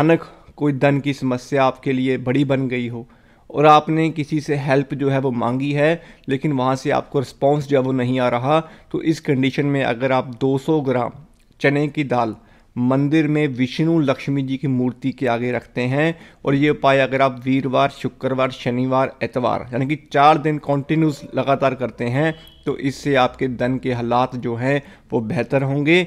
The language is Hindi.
अचानक कोई धन की समस्या आपके लिए बड़ी बन गई हो और आपने किसी से हेल्प जो है वो मांगी है लेकिन वहाँ से आपको रिस्पॉन्स जो है वो नहीं आ रहा तो इस कंडीशन में अगर आप 200 ग्राम चने की दाल मंदिर में विष्णु लक्ष्मी जी की मूर्ति के आगे रखते हैं और ये उपाय अगर आप वीरवार शुक्रवार शनिवार एतवार यानी कि चार दिन कॉन्टिन्यूस लगातार करते हैं तो इससे आपके धन के हालात जो हैं वो बेहतर होंगे